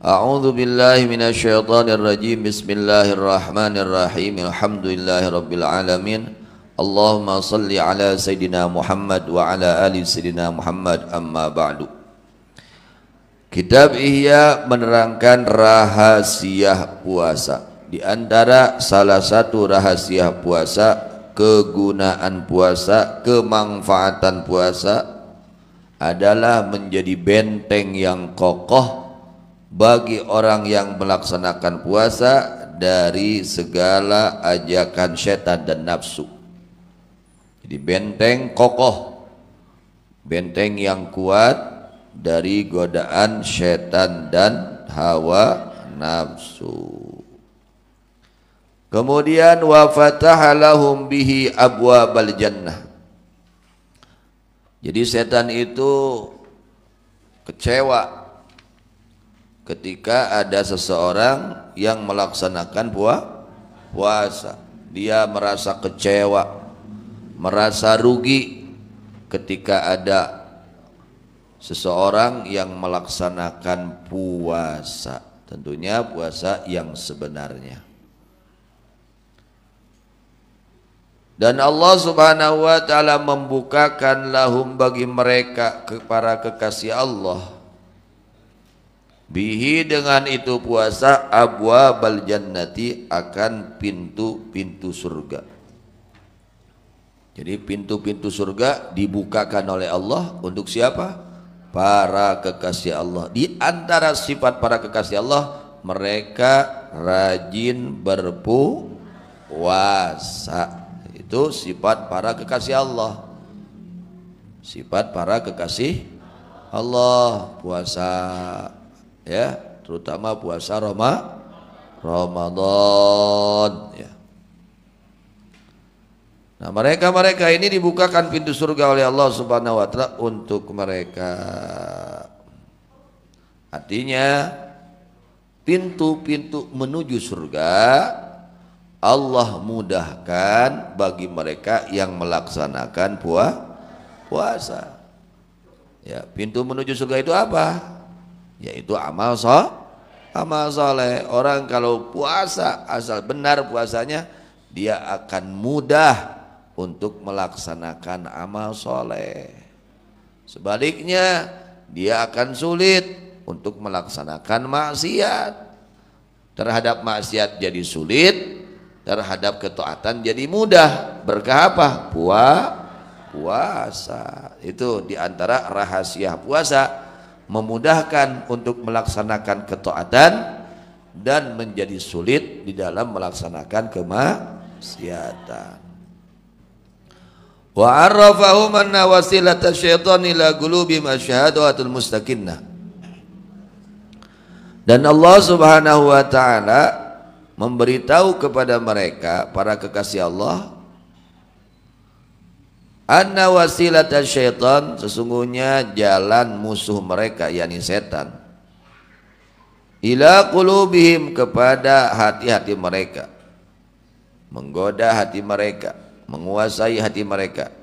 أعوذ بالله من الشيطان الرجيم بسم الله الرحمن الرحيم الحمد لله رب العالمين اللهم صل على سيدنا محمد وعلى آل سيدنا Muhammad أما بعد Kitab Ihya menerangkan rahasia puasa. Di antara salah satu rahasia puasa, kegunaan puasa, kemanfaatan puasa adalah menjadi benteng yang kokoh bagi orang yang melaksanakan puasa dari segala ajakan setan dan nafsu. Jadi benteng kokoh, benteng yang kuat dari godaan setan dan hawa nafsu. Kemudian wa fatahalahum bihi abwabal jannah. Jadi setan itu kecewa ketika ada seseorang yang melaksanakan puah, puasa dia merasa kecewa merasa rugi ketika ada seseorang yang melaksanakan puasa tentunya puasa yang sebenarnya Dan Allah subhanahu wa ta'ala membukakan lahum bagi mereka kepada kekasih Allah Bihi dengan itu puasa abwa bal jannati akan pintu-pintu surga. Jadi pintu-pintu surga dibukakan oleh Allah untuk siapa? Para kekasih Allah. Di antara sifat para kekasih Allah, mereka rajin berpuasa. Itu sifat para kekasih Allah. Sifat para kekasih Allah puasa ya terutama puasa Roma Ramadan ya. Nah mereka-mereka ini dibukakan pintu surga oleh Allah subhanahu wa ta'ala untuk mereka Artinya pintu-pintu menuju surga Allah mudahkan bagi mereka yang melaksanakan puasa Ya, pintu menuju surga itu apa? yaitu amal soleh. amal soleh orang kalau puasa asal benar puasanya dia akan mudah untuk melaksanakan amal soleh sebaliknya dia akan sulit untuk melaksanakan maksiat terhadap maksiat jadi sulit terhadap ketaatan jadi mudah berkah apa puasa puasa itu diantara rahasia puasa memudahkan untuk melaksanakan ketaatan dan menjadi sulit di dalam melaksanakan kemaksiatan. Wa arrafahum anna wasilata syaitan ila qulubi masyhadatul mustaqinna. Dan Allah Subhanahu wa taala memberitahu kepada mereka para kekasih Allah Anna wasilata syaitan sesungguhnya jalan musuh mereka yakni setan ila qulubihim kepada hati-hati mereka menggoda hati mereka menguasai hati mereka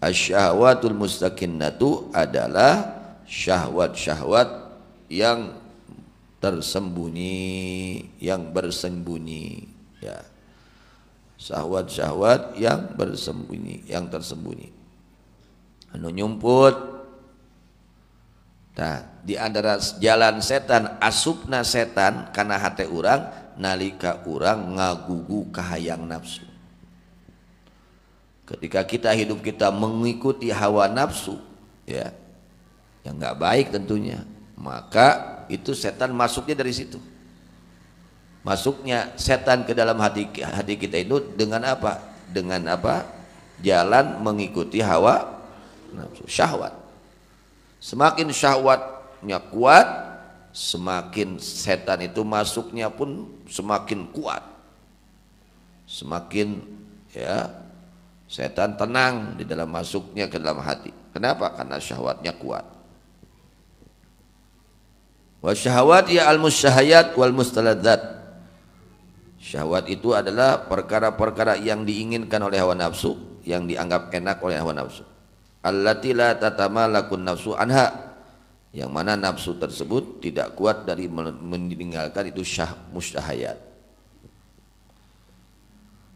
asyahwatul mustaqinnatu adalah syahwat-syahwat yang tersembunyi yang bersembunyi ya syahwat-syahwat yang bersembunyi, yang tersembunyi. Anu nyumput. Nah, di antara jalan setan asupna setan karena hati orang nalika orang ngagugu kahayang nafsu. Ketika kita hidup kita mengikuti hawa nafsu, ya, yang nggak baik tentunya, maka itu setan masuknya dari situ masuknya setan ke dalam hati hati kita itu dengan apa? Dengan apa? Jalan mengikuti hawa syahwat. Semakin syahwatnya kuat, semakin setan itu masuknya pun semakin kuat. Semakin ya setan tenang di dalam masuknya ke dalam hati. Kenapa? Karena syahwatnya kuat. Wa syahwat ya al-musyahayat wal mustaladzat Syahwat itu adalah perkara-perkara yang diinginkan oleh hawa nafsu, yang dianggap enak oleh hawa nafsu. Allati la tatamalakun nafsu anha. Yang mana nafsu tersebut tidak kuat dari meninggalkan itu syah mustahayat.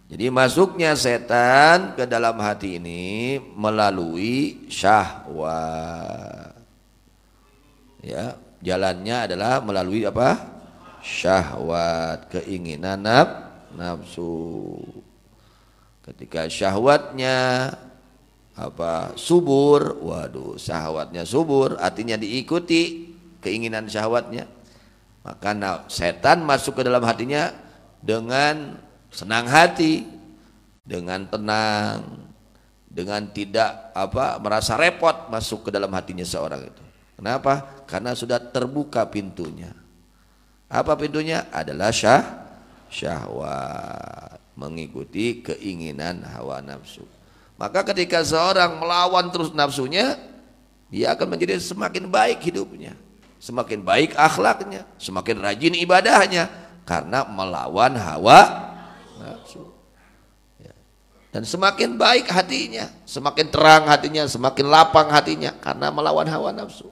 Jadi masuknya setan ke dalam hati ini melalui syahwat. Ya, jalannya adalah melalui apa? syahwat, keinginan naf, nafsu. Ketika syahwatnya apa subur, waduh syahwatnya subur, artinya diikuti keinginan syahwatnya. Maka setan masuk ke dalam hatinya dengan senang hati, dengan tenang, dengan tidak apa merasa repot masuk ke dalam hatinya seorang itu. Kenapa? Karena sudah terbuka pintunya. Apa pintunya? Adalah syah syahwat, mengikuti keinginan hawa nafsu. Maka ketika seorang melawan terus nafsunya, dia akan menjadi semakin baik hidupnya, semakin baik akhlaknya, semakin rajin ibadahnya karena melawan hawa nafsu. Ya. Dan semakin baik hatinya, semakin terang hatinya, semakin lapang hatinya karena melawan hawa nafsu.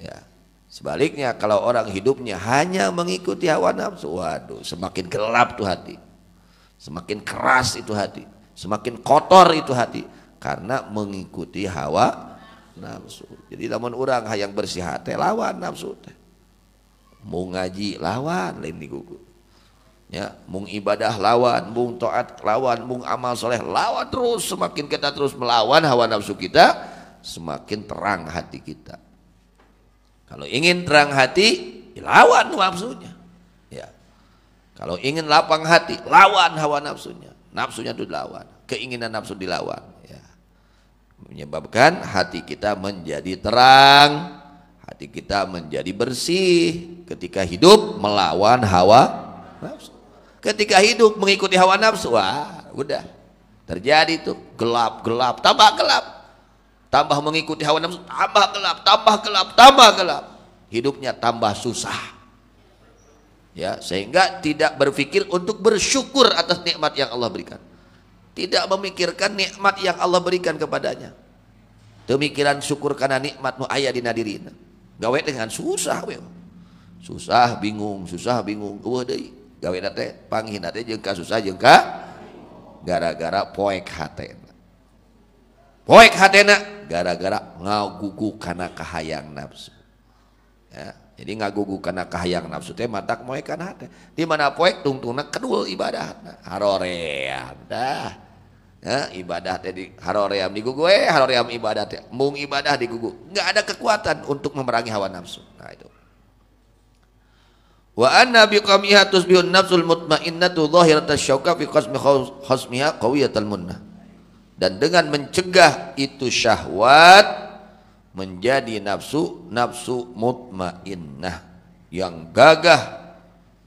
Ya. Sebaliknya kalau orang hidupnya hanya mengikuti hawa nafsu, waduh semakin gelap tuh hati. Semakin keras itu hati, semakin kotor itu hati karena mengikuti hawa nafsu. Jadi lamun orang yang bersih hati lawan nafsu teh. Mau ngaji lawan lain digugu. Ya, mung ibadah lawan, mung taat lawan, mung amal soleh lawan terus semakin kita terus melawan hawa nafsu kita, semakin terang hati kita kalau ingin terang hati, ya lawan nafsunya. Ya. Kalau ingin lapang hati, lawan hawa nafsunya. Nafsunya itu dilawan, keinginan nafsu dilawan. Ya. Menyebabkan hati kita menjadi terang, hati kita menjadi bersih ketika hidup melawan hawa nafsu. Ketika hidup mengikuti hawa nafsu, wah, udah terjadi tuh gelap gelap tambah gelap tambah mengikuti hawa nafsu, tambah gelap, tambah gelap, tambah gelap. Hidupnya tambah susah. Ya, sehingga tidak berpikir untuk bersyukur atas nikmat yang Allah berikan. Tidak memikirkan nikmat yang Allah berikan kepadanya. Demikian syukur karena nikmatmu nu aya dina Gawe dengan susah we. Susah bingung, susah bingung. Eueuh deui. Gawe teh panggil teh jeung kasusah jeung gara-gara poek hate poek hatena gara-gara ngagugu karena kahayang nafsu ya jadi ngagugu karena kahayang nafsu teh matak moek kana hate di mana poek tungtungna kedul ibadah haroream dah ya ibadah teh di haroream digugu eh haroream ibadah teh mung ibadah digugu nggak ada kekuatan untuk memerangi hawa nafsu nah itu wa anna biqamiha tusbihun nafsul mutmainnatu zahiratasy syauqa fi qasmi khasmiha qawiyatal munnah dan dengan mencegah itu syahwat menjadi nafsu nafsu mutmainnah yang gagah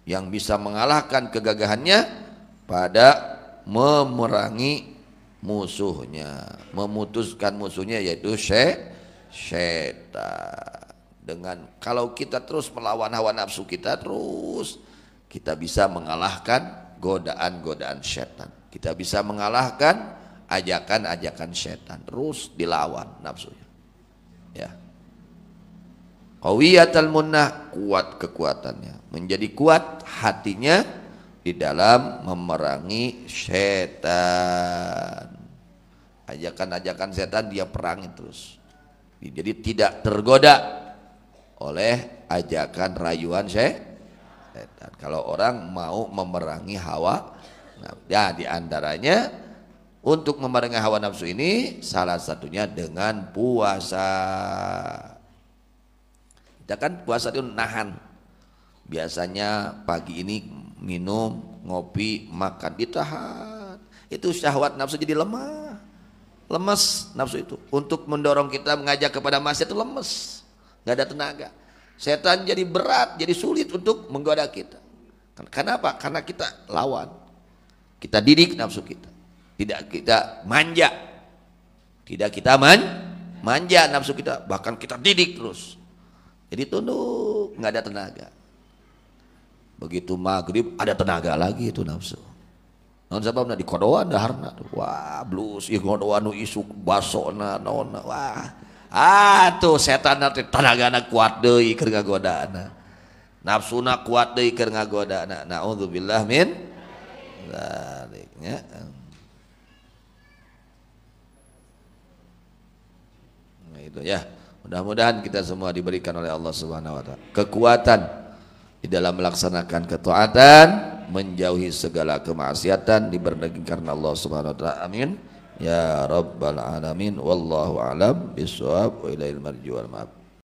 yang bisa mengalahkan kegagahannya pada memerangi musuhnya memutuskan musuhnya yaitu syaitan dengan kalau kita terus melawan hawa nafsu kita terus kita bisa mengalahkan godaan-godaan setan kita bisa mengalahkan ajakan-ajakan setan terus dilawan nafsunya ya qawiyatul munnah kuat kekuatannya menjadi kuat hatinya di dalam memerangi setan ajakan-ajakan setan dia perangi terus jadi tidak tergoda oleh ajakan rayuan setan kalau orang mau memerangi hawa nah ya, di antaranya untuk memerangi hawa nafsu ini salah satunya dengan puasa. Kita kan puasa itu nahan. Biasanya pagi ini minum, ngopi, makan ditahan. Itu syahwat nafsu jadi lemah. Lemes nafsu itu. Untuk mendorong kita mengajak kepada masyarakat itu lemes. nggak ada tenaga. Setan jadi berat, jadi sulit untuk menggoda kita. Kenapa? Karena kita lawan. Kita didik nafsu kita tidak kita manja tidak kita man manja nafsu kita bahkan kita didik terus jadi tunduk nggak ada tenaga begitu maghrib ada tenaga lagi itu nafsu non sabab di kodoan daharna wah blues ih kodoan isuk na nona wah ah, tuh setan nanti tenaga na kuat deh deui na nafsu nafsuna kuat deh deui keur na naudzubillah min zaliknya gitu ya. Mudah-mudahan kita semua diberikan oleh Allah Subhanahu wa taala kekuatan di dalam melaksanakan ketaatan, menjauhi segala kemaksiatan, diberdaging karena Allah Subhanahu wa taala. Amin. Ya rabbal alamin wallahu alam bisawab wa ilal marji wal ma'ab.